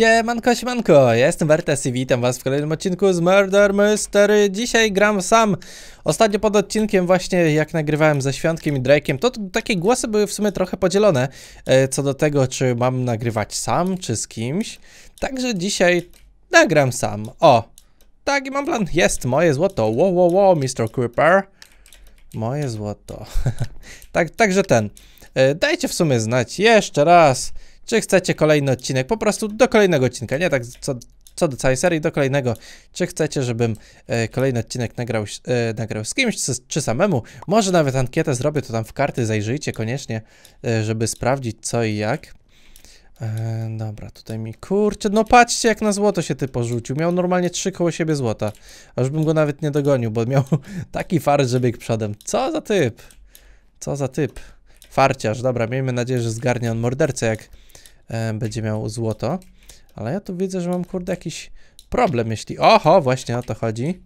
Siemanko, siemanko, ja jestem Wertes i witam was w kolejnym odcinku z Murder Mystery. Dzisiaj gram sam. Ostatnio pod odcinkiem właśnie jak nagrywałem ze Świątkiem i Drake'em to takie głosy były w sumie trochę podzielone e, co do tego, czy mam nagrywać sam, czy z kimś. Także dzisiaj nagram sam. O, tak i mam plan. Jest moje złoto. wo wo wo, Mr. Creeper. Moje złoto. tak, także ten. E, dajcie w sumie znać jeszcze raz czy chcecie kolejny odcinek, po prostu do kolejnego odcinka, nie tak co, co do całej serii, do kolejnego, czy chcecie, żebym e, kolejny odcinek nagrał, e, nagrał z kimś, czy, czy, samemu, może nawet ankietę zrobię, to tam w karty zajrzyjcie koniecznie, e, żeby sprawdzić co i jak. E, dobra, tutaj mi, kurczę, no patrzcie jak na złoto się ty porzucił, miał normalnie trzy koło siebie złota, aż bym go nawet nie dogonił, bo miał taki fart, że biegł przodem, co za typ, co za typ. Farciarz, dobra, miejmy nadzieję, że zgarnie on mordercę, jak E, będzie miał złoto. Ale ja tu widzę, że mam kurde jakiś problem, jeśli... Oho, właśnie o to chodzi.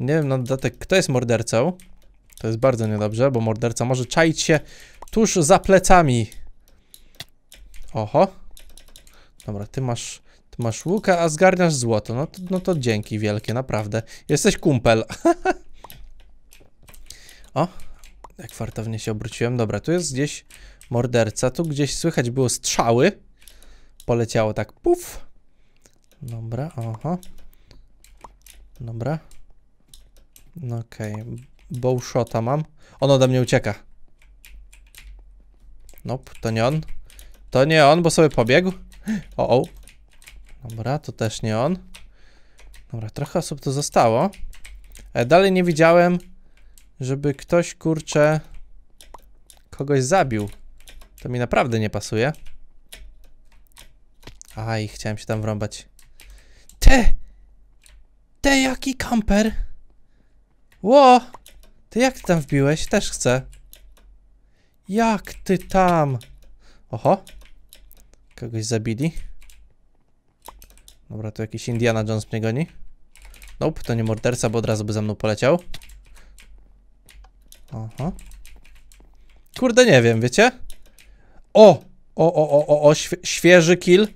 Nie wiem na no, dodatek, kto jest mordercą. To jest bardzo niedobrze, bo morderca może czaić się tuż za plecami. Oho. Dobra, ty masz... Ty masz łuka, a zgarniasz złoto. No to, no to dzięki wielkie, naprawdę. Jesteś kumpel. o, jak fartownie się obróciłem. Dobra, tu jest gdzieś morderca. Tu gdzieś słychać było strzały poleciało tak, puf. Dobra, oho. Dobra. No okej, okay. bowshota mam. On ode mnie ucieka. Nope, to nie on. To nie on, bo sobie pobiegł. O, o. Dobra, to też nie on. Dobra, trochę osób to zostało. E, dalej nie widziałem, żeby ktoś, kurczę, kogoś zabił. To mi naprawdę nie pasuje. Aj, chciałem się tam wrąbać. Te! Te jaki kamper! Ło! Ty jak ty tam wbiłeś? Też chcę. Jak ty tam? Oho. Kogoś zabili. Dobra, to jakiś Indiana Jones mnie goni. Nope, to nie morderca, bo od razu by za mną poleciał. Oho. Kurde, nie wiem, wiecie? O! O, o, o, o, o, świeży kill.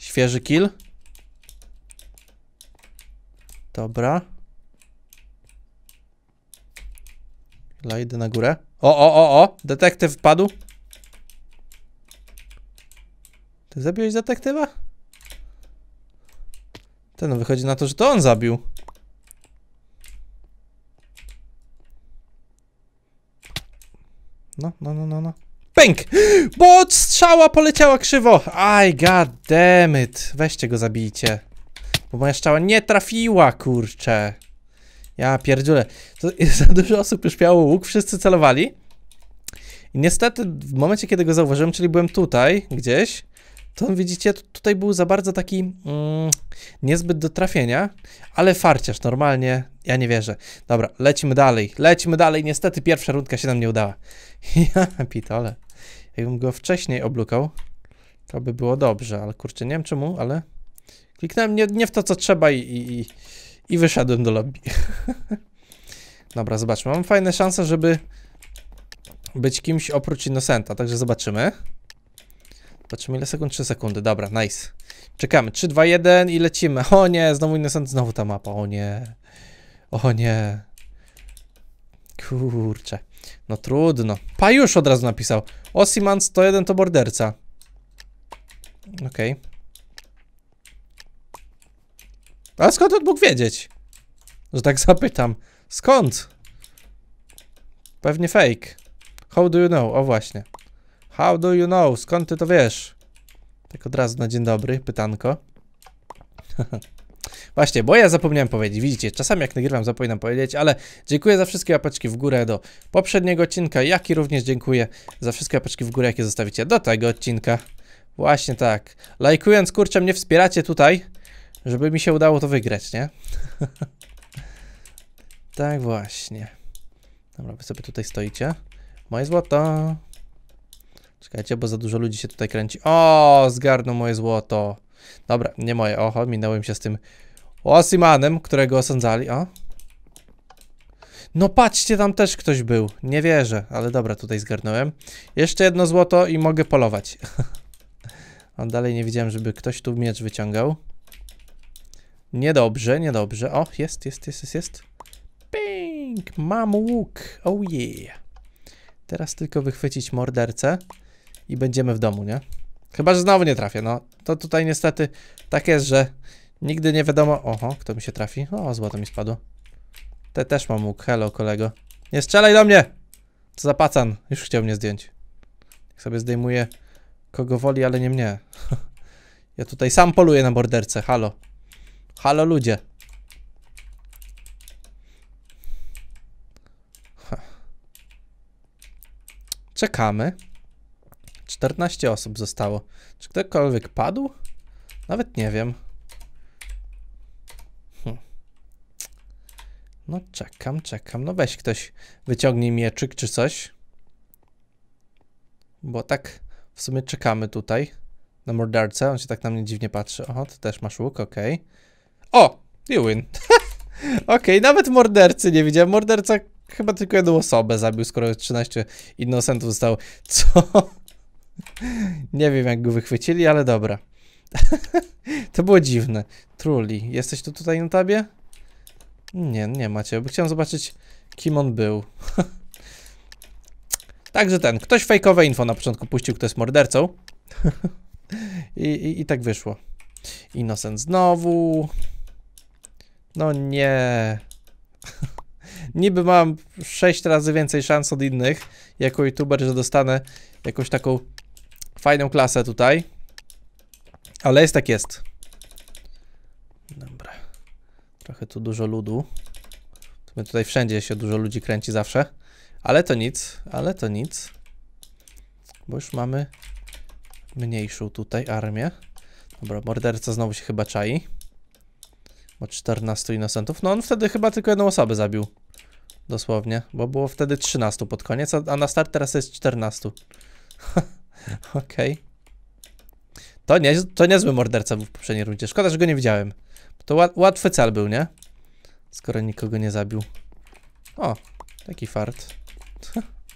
Świeży kill. Dobra. Chwila, idę na górę. O, o, o, o! Detektyw padł. Ty zabiłeś detektywa? Ten no, wychodzi na to, że to on zabił. No, no, no, no, no. Pęk! Bo strzała poleciała krzywo. Aj, god damn it. Weźcie go, zabijcie. Bo moja strzała nie trafiła, kurczę. Ja pierdziule. To za dużo osób już miało łuk, wszyscy celowali. I niestety w momencie, kiedy go zauważyłem, czyli byłem tutaj gdzieś, to widzicie, tutaj był za bardzo taki mm, niezbyt do trafienia, ale farciarz normalnie, ja nie wierzę. Dobra, lecimy dalej, lecimy dalej, niestety pierwsza rundka się nam nie udała. Ja pitole. Jakbym go wcześniej oblukał, to by było dobrze, ale kurczę, nie wiem czemu, ale kliknąłem nie, nie w to, co trzeba i, i, i wyszedłem do lobby. Dobra, zobaczmy. Mam fajne szanse, żeby być kimś oprócz Innocenta, także zobaczymy. Zobaczymy ile sekund? 3 sekundy, dobra, nice. Czekamy, 3, 2, 1 i lecimy. O nie, znowu Innocent, znowu ta mapa, o nie. O nie. Kurczę. No trudno. Pa już od razu napisał. Osiman 101 to borderca. Okej. Okay. A skąd on mógł wiedzieć? Że tak zapytam. Skąd? Pewnie fake. How do you know? O właśnie. How do you know? Skąd ty to wiesz? Tak od razu na dzień dobry, pytanko. Właśnie, bo ja zapomniałem powiedzieć, widzicie, czasami jak nagrywam zapominam powiedzieć, ale dziękuję za wszystkie łapeczki w górę do poprzedniego odcinka, jak i również dziękuję za wszystkie łapeczki w górę, jakie zostawicie do tego odcinka. Właśnie tak. Lajkując, kurczę, mnie wspieracie tutaj, żeby mi się udało to wygrać, nie? tak właśnie. Dobra, wy sobie tutaj stoicie. Moje złoto. Czekajcie, bo za dużo ludzi się tutaj kręci. O, zgarnął moje złoto. Dobra, nie moje. Oho, minęło mi się z tym Osimanem, którego osądzali. O. No patrzcie, tam też ktoś był. Nie wierzę, ale dobra, tutaj zgarnąłem. Jeszcze jedno złoto i mogę polować. A dalej nie widziałem, żeby ktoś tu miecz wyciągał. Niedobrze, niedobrze. O, jest, jest, jest, jest, jest. Ping! Mam łuk. Oh yeah. Teraz tylko wychwycić mordercę i będziemy w domu, nie? Chyba, że znowu nie trafię, no. To tutaj niestety tak jest, że Nigdy nie wiadomo... Oho, kto mi się trafi? O, złoto mi spadło. Te też mam łuk. Hello, kolego. Nie strzelaj do mnie! Co za pacan. Już chciał mnie zdjąć. Jak sobie zdejmuje kogo woli, ale nie mnie. ja tutaj sam poluję na borderce. Halo. Halo, ludzie. Czekamy. 14 osób zostało. Czy ktokolwiek padł? Nawet nie wiem. No czekam, czekam. No weź ktoś, wyciągnij mieczyk czy coś. Bo tak w sumie czekamy tutaj na mordercę. On się tak na mnie dziwnie patrzy. Oho, ty też masz łuk, okej. Okay. O! You win. okej, okay, nawet mordercy nie widziałem. Morderca chyba tylko jedną osobę zabił, skoro 13 innocentów zostało. Co? nie wiem, jak go wychwycili, ale dobra. to było dziwne. Trully, jesteś tu tutaj na tabie? Nie, nie macie. Chciałem zobaczyć, kim on był. Także ten, ktoś fejkowe info na początku puścił, kto jest mordercą. I, i, I, tak wyszło. Innocent znowu. No nie. Niby mam 6 razy więcej szans od innych jako youtuber, że dostanę jakąś taką fajną klasę tutaj. Ale jest tak jest. Trochę tu dużo ludu. tutaj wszędzie się dużo ludzi kręci zawsze. Ale to nic, ale to nic. Bo już mamy mniejszą tutaj armię. Dobra, morderca znowu się chyba czai. Bo 14 inocentów. No on wtedy chyba tylko jedną osobę zabił. Dosłownie, bo było wtedy 13 pod koniec, a, a na start teraz jest 14. Okej. Okay. To, nie, to niezły morderca był w poprzedniej rundzie. Szkoda, że go nie widziałem. To łatwy cel był, nie? Skoro nikogo nie zabił. O, taki fart.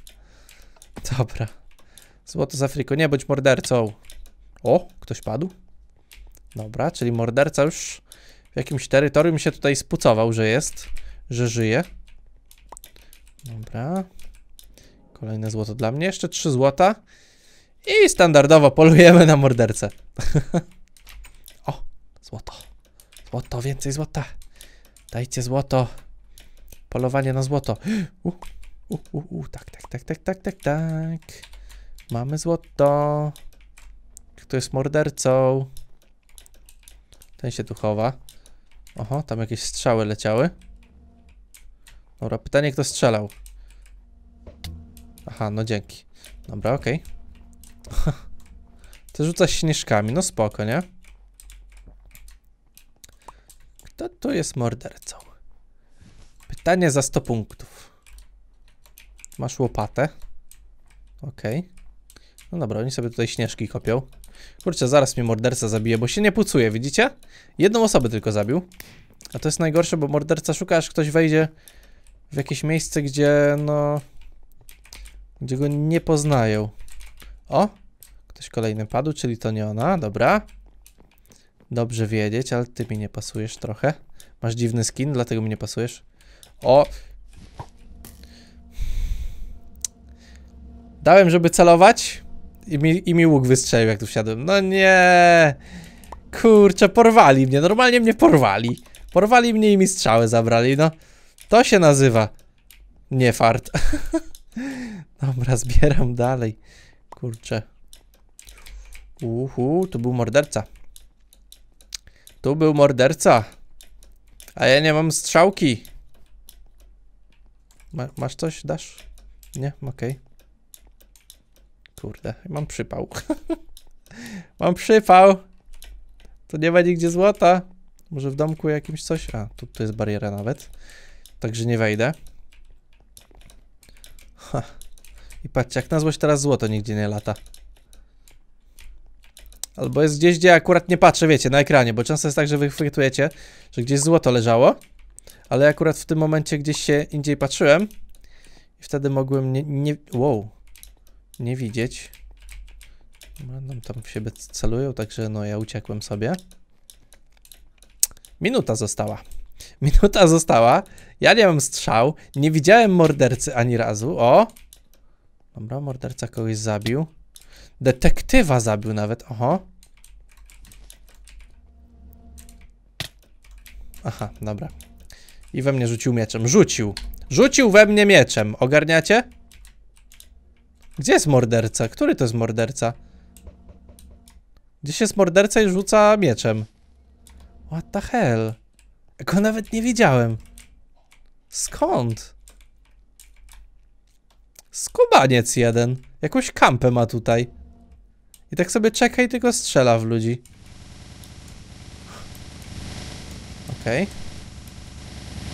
Dobra. Złoto z Afryko, nie bądź mordercą. O, ktoś padł. Dobra, czyli morderca już w jakimś terytorium się tutaj spucował, że jest, że żyje. Dobra. Kolejne złoto dla mnie, jeszcze trzy złota. I standardowo polujemy na mordercę. o, złoto. Złoto, więcej złota. Dajcie złoto. Polowanie na złoto. U, u, u, u. Tak, tak, tak, tak, tak, tak, tak. Mamy złoto. Kto jest mordercą? Ten się tu chowa. Oho, tam jakieś strzały leciały. Dobra, pytanie kto strzelał. Aha, no dzięki. Dobra, okej. Okay. rzucasz rzuca śnieżkami, no spoko, nie? Kto tu jest mordercą? Pytanie za 100 punktów. Masz łopatę. Okej. Okay. No dobra, oni sobie tutaj śnieżki kopią. Kurczę, zaraz mnie morderca zabije, bo się nie pucuje, widzicie? Jedną osobę tylko zabił. A to jest najgorsze, bo morderca szuka, aż ktoś wejdzie w jakieś miejsce, gdzie no... Gdzie go nie poznają. O! Ktoś kolejny padł, czyli to nie ona, dobra. Dobrze wiedzieć, ale ty mi nie pasujesz trochę. Masz dziwny skin, dlatego mi nie pasujesz. O! Dałem, żeby celować i mi, i mi łuk wystrzelił, jak tu wsiadłem. No nie! Kurczę, porwali mnie. Normalnie mnie porwali. Porwali mnie i mi strzały zabrali, no. To się nazywa nie fart. Dobra, zbieram dalej. Kurczę. Uhu, to był morderca. Tu był morderca. A ja nie mam strzałki. Ma, masz coś? Dasz? Nie? Okej. Okay. Kurde, mam przypał. mam przypał. To nie ma nigdzie złota. Może w domku jakimś coś? A, tu, tu jest bariera nawet. Także nie wejdę. Ha. I patrzcie, jak na złość teraz złoto nigdzie nie lata. Albo jest gdzieś, gdzie akurat nie patrzę, wiecie, na ekranie, bo często jest tak, że wy że gdzieś złoto leżało, ale akurat w tym momencie gdzieś się indziej patrzyłem i wtedy mogłem nie, nie wow, nie widzieć. Będą no, tam w siebie celują, także no ja uciekłem sobie. Minuta została. Minuta została. Ja nie mam strzał. Nie widziałem mordercy ani razu. O! Dobra, morderca kogoś zabił. Detektywa zabił nawet, oho. Aha, dobra. I we mnie rzucił mieczem. Rzucił. Rzucił we mnie mieczem. Ogarniacie? Gdzie jest morderca? Który to jest morderca? się jest morderca i rzuca mieczem. What the hell? Go nawet nie widziałem. Skąd? Skubaniec jeden. Jakąś kampę ma tutaj. I tak sobie czeka i tylko strzela w ludzi. Okej. Okay.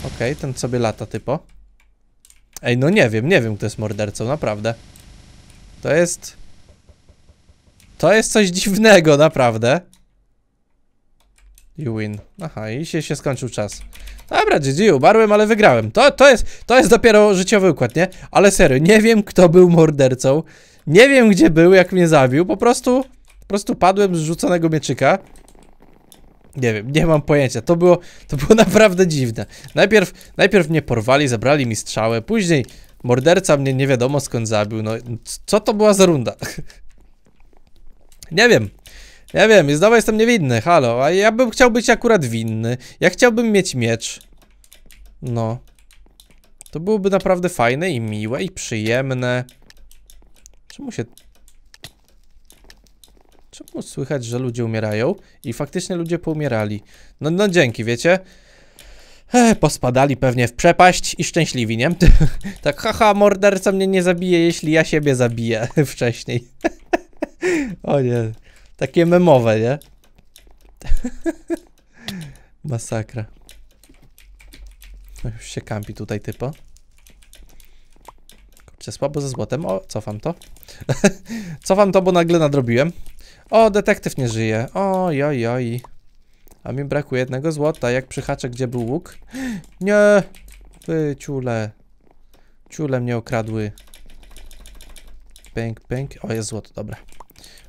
Okej, okay, ten sobie lata typo. Ej, no nie wiem, nie wiem kto jest mordercą, naprawdę. To jest... To jest coś dziwnego, naprawdę. You win. Aha, i się, się skończył czas. Dobra, GG, ubarłem, ale wygrałem. To, to, jest, to jest dopiero życiowy układ, nie? Ale serio, nie wiem kto był mordercą. Nie wiem gdzie był, jak mnie zabił, po prostu, po prostu padłem z rzuconego mieczyka. Nie wiem, nie mam pojęcia, to było, to było naprawdę dziwne. Najpierw, najpierw mnie porwali, zabrali mi strzałę, później morderca mnie nie wiadomo skąd zabił, no co to była za runda? nie wiem, ja wiem, znowu jestem niewinny, halo, a ja bym chciał być akurat winny. Ja chciałbym mieć miecz. No. To byłoby naprawdę fajne i miłe i przyjemne. Czemu się... Czemu słychać, że ludzie umierają? I faktycznie ludzie poumierali. No, no dzięki, wiecie? Ech, pospadali pewnie w przepaść i szczęśliwi, nie? tak, haha, morderca mnie nie zabije, jeśli ja siebie zabiję wcześniej. o nie, takie memowe, nie? Masakra. No, już się kampi tutaj typo. Czy słabo ze złotem? O, cofam to. cofam to, bo nagle nadrobiłem. O, detektyw nie żyje. Oj, oj, oj. A mi brakuje jednego złota. Jak przyhaczę, gdzie był łuk? Nie! Wy, ciule. Ciule mnie okradły. Pęk, pęk. O, jest złoto, dobra.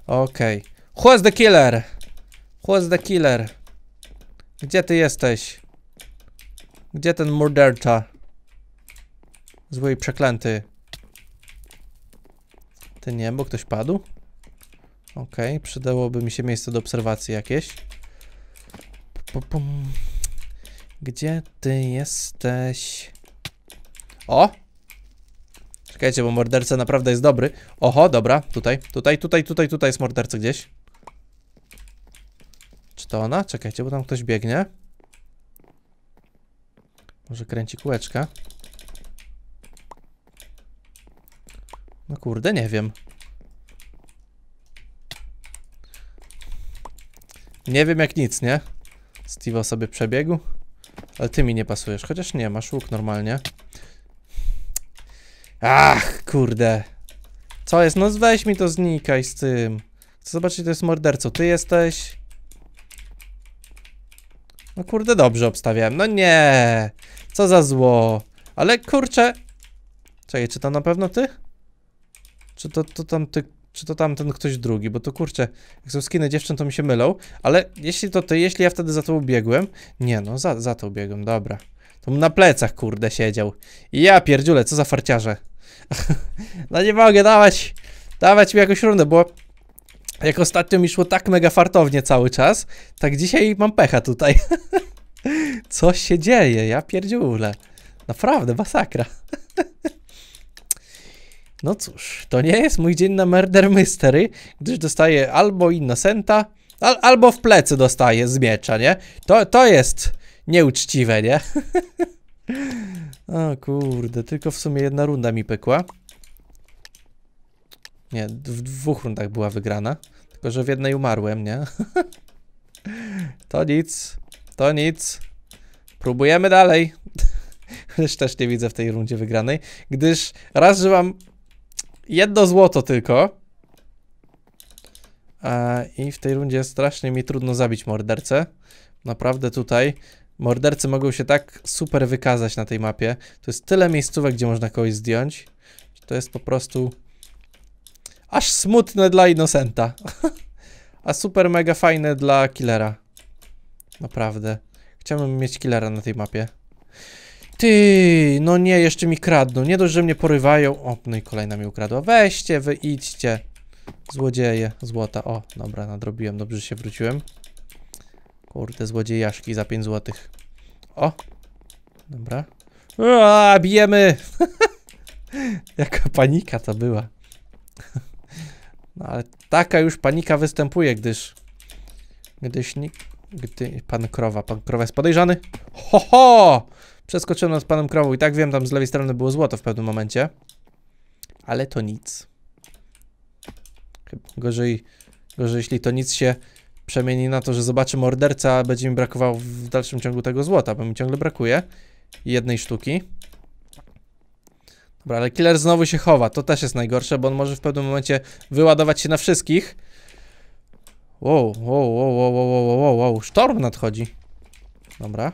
Okej. Okay. Who the killer? Who the killer? Gdzie ty jesteś? Gdzie ten morderca? Zły i przeklęty. Ty nie, bo ktoś padł. Ok, przydałoby mi się miejsce do obserwacji jakieś. Gdzie ty jesteś? O! Czekajcie, bo morderca naprawdę jest dobry. Oho, dobra, tutaj, tutaj, tutaj, tutaj, tutaj jest morderca gdzieś. Czy to ona? Czekajcie, bo tam ktoś biegnie. Może kręci kółeczka. No kurde, nie wiem. Nie wiem jak nic, nie? Steve'a sobie przebiegł. Ale ty mi nie pasujesz, chociaż nie, masz łuk normalnie. Ach, kurde. Co jest? No weź mi to znikaj z tym. Chcę zobaczyć, to jest morderco. Ty jesteś... No kurde, dobrze obstawiałem. No nie! Co za zło. Ale kurczę... Czekaj, czy to na pewno ty? Czy to, to tam ty, czy to tam ten ktoś drugi, bo to kurczę, jak są skiny dziewczyn, to mi się mylą, ale jeśli to ty, jeśli ja wtedy za to biegłem, nie no, za, za to ubiegłem, dobra. To na plecach, kurde, siedział. I ja pierdziule, co za farciarze. no nie mogę, dawać, dawać mi jakąś rundę, bo jak ostatnio mi szło tak mega fartownie cały czas, tak dzisiaj mam pecha tutaj. Co się dzieje? Ja pierdziule. Naprawdę, masakra. No cóż, to nie jest mój dzień na murder mystery, gdyż dostaję albo innocenta, al albo w plecy dostaję z miecza, nie? To, to jest nieuczciwe, nie? o kurde, tylko w sumie jedna runda mi pykła. Nie, w dwóch rundach była wygrana. Tylko, że w jednej umarłem, nie? to nic, to nic. Próbujemy dalej. Chociaż też nie widzę w tej rundzie wygranej, gdyż raz, że mam Jedno złoto tylko. E, I w tej rundzie strasznie mi trudno zabić mordercę. Naprawdę tutaj mordercy mogą się tak super wykazać na tej mapie. To jest tyle miejscówek, gdzie można kogoś zdjąć. To jest po prostu aż smutne dla Innocenta. A super mega fajne dla killera. Naprawdę. Chciałbym mieć killera na tej mapie. Ty, no nie, jeszcze mi kradną. Nie dość, że mnie porywają. O, no i kolejna mi ukradła. Weźcie, wyjdźcie. Złodzieje, złota. O, dobra, nadrobiłem, dobrze się wróciłem. Kurde, złodziejaszki za 5 złotych. O, dobra. Ua, bijemy! Jaka panika to była. no ale taka już panika występuje, gdyż... Gdyż nikt... Gdy... Pan krowa, pan krowa jest podejrzany. Ho, ho! Przeskoczyłem nad panem krową i tak wiem, tam z lewej strony było złoto w pewnym momencie. Ale to nic. Gorzej, gorzej jeśli to nic się przemieni na to, że zobaczy morderca, a będzie mi brakowało w dalszym ciągu tego złota, bo mi ciągle brakuje jednej sztuki. Dobra, ale killer znowu się chowa, to też jest najgorsze, bo on może w pewnym momencie wyładować się na wszystkich. Wow, wow, wow, wow, wow, wow, wow, wow, sztorm nadchodzi. Dobra,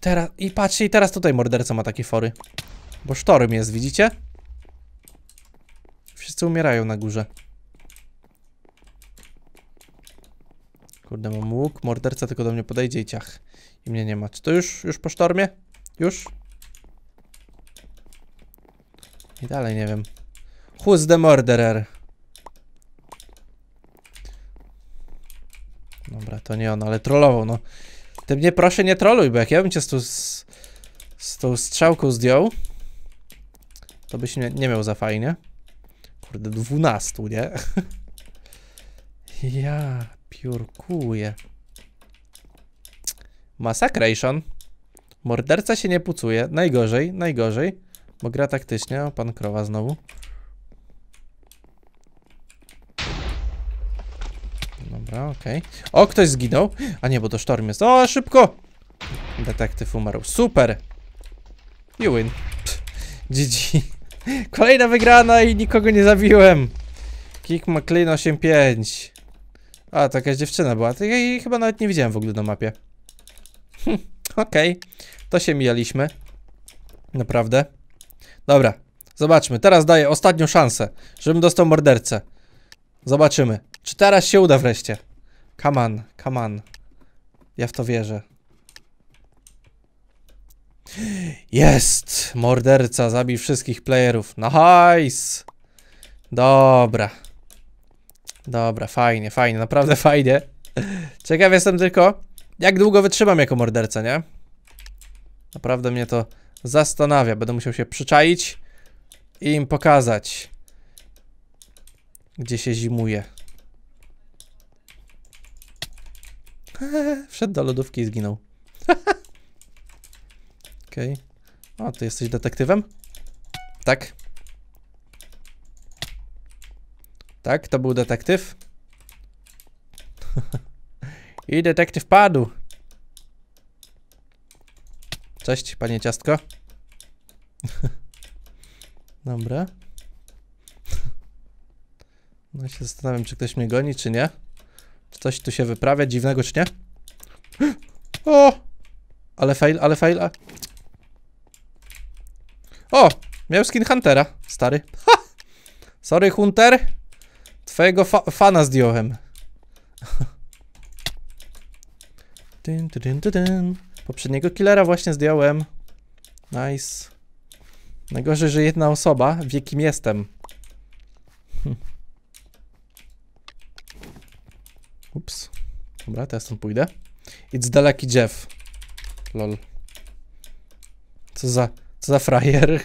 Teraz, i patrzcie, i teraz tutaj morderca ma takie fory. Bo sztorm jest, widzicie? Wszyscy umierają na górze. Kurde, mam łuk, morderca tylko do mnie podejdzie i ciach. I mnie nie ma. Czy to już, już po sztormie? Już? I dalej nie wiem. Who's the murderer? Dobra, to nie on, ale trollował, no. Ty mnie proszę nie troluj, bo jak ja bym cię z, z, z tą strzałką zdjął, to byś nie, nie miał za fajnie. Kurde, dwunastu, nie? ja piórkuję. Massacration. Morderca się nie pucuje. Najgorzej, najgorzej. Bo gra taktycznie. O, pan krowa znowu. Dobra, okej. Okay. O, ktoś zginął. A nie, bo to sztorm jest. O, szybko! Detektyw umarł. Super! You win. GG. Kolejna wygrana i nikogo nie zabiłem. Kick McLean 85. A, to jakaś dziewczyna była. Ja jej chyba nawet nie widziałem w ogóle na mapie. okej. Okay. To się mijaliśmy. Naprawdę. Dobra. Zobaczmy. Teraz daję ostatnią szansę, żebym dostał mordercę. Zobaczymy. Czy teraz się uda wreszcie? Come on, come on. Ja w to wierzę. Jest! Morderca zabił wszystkich playerów. Nice! No Dobra. Dobra, fajnie, fajnie, naprawdę fajnie. Ciekaw jestem tylko, jak długo wytrzymam jako morderca, nie? Naprawdę mnie to zastanawia. Będę musiał się przyczaić i im pokazać, gdzie się zimuje. Wszedł do lodówki i zginął. Okej. Okay. O, ty jesteś detektywem? Tak. Tak, to był detektyw. I detektyw padł. Cześć, panie ciastko. Dobra. No się zastanawiam, czy ktoś mnie goni, czy nie. Coś tu się wyprawia, dziwnego czy nie? O! Ale fail, ale fail. A... O! Miał skin Huntera, stary. Ha! Sorry, Hunter. Twojego fa fana zdjąłem. dyn, dyn, dyn, dyn. Poprzedniego killera właśnie zdjąłem. Nice. Najgorzej, że jedna osoba wie, kim jestem. Hm. Ups. Dobra, teraz tam pójdę. It's daleki Jeff. Lol. Co za... Co za frajer.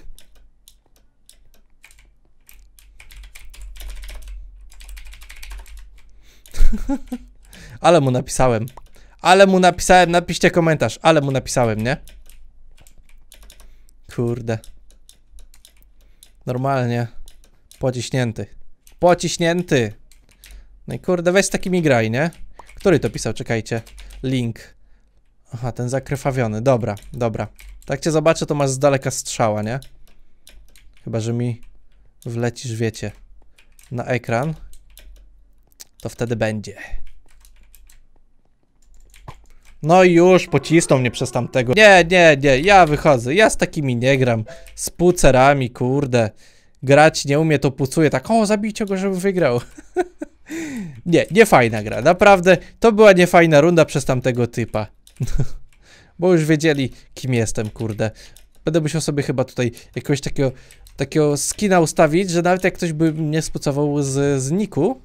Ale mu napisałem. Ale mu napisałem, napiszcie komentarz. Ale mu napisałem, nie? Kurde. Normalnie. Pociśnięty. Pociśnięty! No i kurde, weź z takimi graj, nie? Który to pisał? Czekajcie. Link. Aha, ten zakrwawiony. Dobra, dobra. Tak cię zobaczę, to masz z daleka strzała, nie? Chyba, że mi wlecisz, wiecie, na ekran. To wtedy będzie. No i już pocisnął mnie przez tamtego. Nie, nie, nie, ja wychodzę. Ja z takimi nie gram. Z pucerami, kurde. Grać nie umie, to pucuje tak. O, zabijcie go, żeby wygrał. Nie, niefajna gra. Naprawdę, to była niefajna runda przez tamtego typa. Bo już wiedzieli, kim jestem, kurde. Będę musiał sobie chyba tutaj jakiegoś takiego, takiego skina ustawić, że nawet jak ktoś by mnie spucował z, z niku,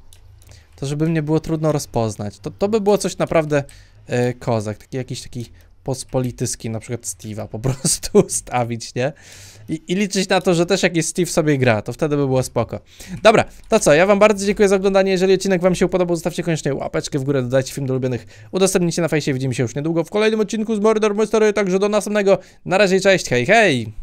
to żeby mnie było trudno rozpoznać. To, to by było coś naprawdę e, kozak. Taki, jakiś taki pospolityski, na przykład Steve'a po prostu stawić, nie? I, I, liczyć na to, że też jakiś Steve sobie gra, to wtedy by było spoko. Dobra, to co, ja wam bardzo dziękuję za oglądanie, jeżeli odcinek wam się podobał, zostawcie koniecznie łapeczkę w górę, dodajcie film do ulubionych, udostępnijcie na fejsie, widzimy się już niedługo w kolejnym odcinku z Mordor Mystery, także do następnego, na razie, cześć, hej, hej!